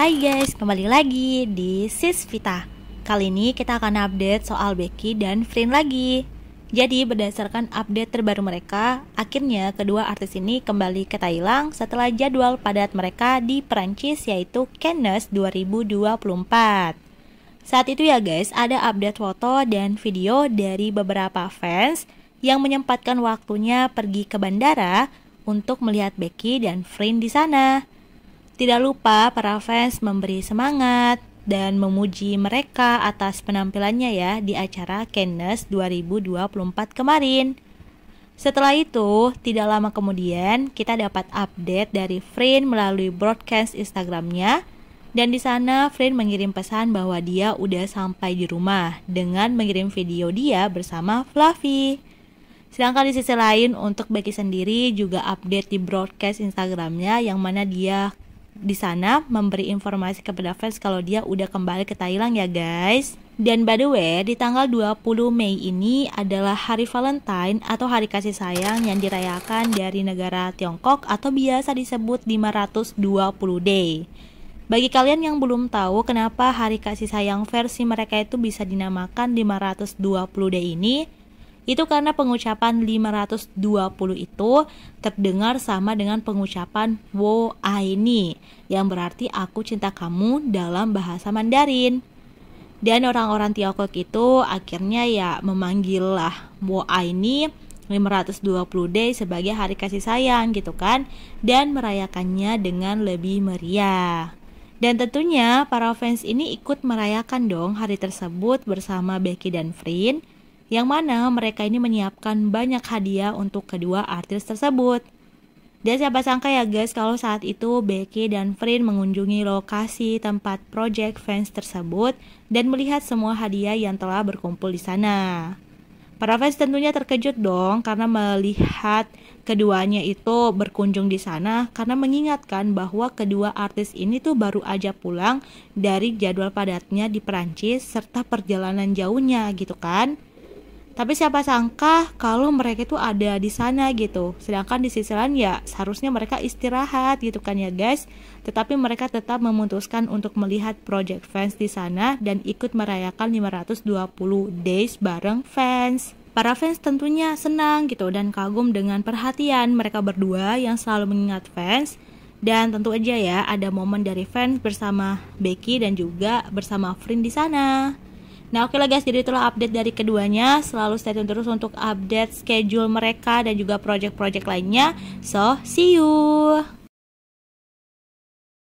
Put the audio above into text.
Hai guys, kembali lagi di Sis Vita. Kali ini kita akan update soal Becky dan Frin lagi. Jadi berdasarkan update terbaru mereka, akhirnya kedua artis ini kembali ke Thailand setelah jadwal padat mereka di Perancis yaitu Cannes 2024. Saat itu ya guys, ada update foto dan video dari beberapa fans yang menyempatkan waktunya pergi ke bandara untuk melihat Becky dan Frin di sana. Tidak lupa para fans memberi semangat dan memuji mereka atas penampilannya ya di acara Cannes 2024 kemarin. Setelah itu, tidak lama kemudian kita dapat update dari Frin melalui broadcast Instagramnya dan di sana Frin mengirim pesan bahwa dia udah sampai di rumah dengan mengirim video dia bersama Fluffy. Sedangkan di sisi lain untuk Becky sendiri juga update di broadcast Instagramnya yang mana dia di sana memberi informasi kepada fans kalau dia udah kembali ke Thailand ya guys. Dan by the way, di tanggal 20 Mei ini adalah hari Valentine atau hari kasih sayang yang dirayakan dari negara Tiongkok atau biasa disebut 520 day. Bagi kalian yang belum tahu kenapa hari kasih sayang versi mereka itu bisa dinamakan 520 day ini, itu karena pengucapan 520 itu terdengar sama dengan pengucapan wo aini yang berarti aku cinta kamu dalam bahasa Mandarin. Dan orang-orang Tiongkok itu akhirnya ya memanggil lah wo aini 520 day sebagai hari kasih sayang gitu kan dan merayakannya dengan lebih meriah. Dan tentunya para fans ini ikut merayakan dong hari tersebut bersama Becky dan Frin yang mana mereka ini menyiapkan banyak hadiah untuk kedua artis tersebut. Dan siapa sangka ya guys kalau saat itu Becky dan Frin mengunjungi lokasi tempat project fans tersebut dan melihat semua hadiah yang telah berkumpul di sana. Para fans tentunya terkejut dong karena melihat keduanya itu berkunjung di sana karena mengingatkan bahwa kedua artis ini tuh baru aja pulang dari jadwal padatnya di Perancis serta perjalanan jauhnya gitu kan tapi siapa sangka kalau mereka itu ada di sana gitu sedangkan di sisi lain ya seharusnya mereka istirahat gitu kan ya guys tetapi mereka tetap memutuskan untuk melihat Project Fans di sana dan ikut merayakan 520 days bareng fans Para fans tentunya senang gitu dan kagum dengan perhatian mereka berdua yang selalu mengingat fans dan tentu aja ya ada momen dari fans bersama Becky dan juga bersama Frin di sana. Nah oke okay lah guys, jadi itulah update dari keduanya. Selalu stay tune terus untuk update schedule mereka dan juga project-project lainnya. So, see you!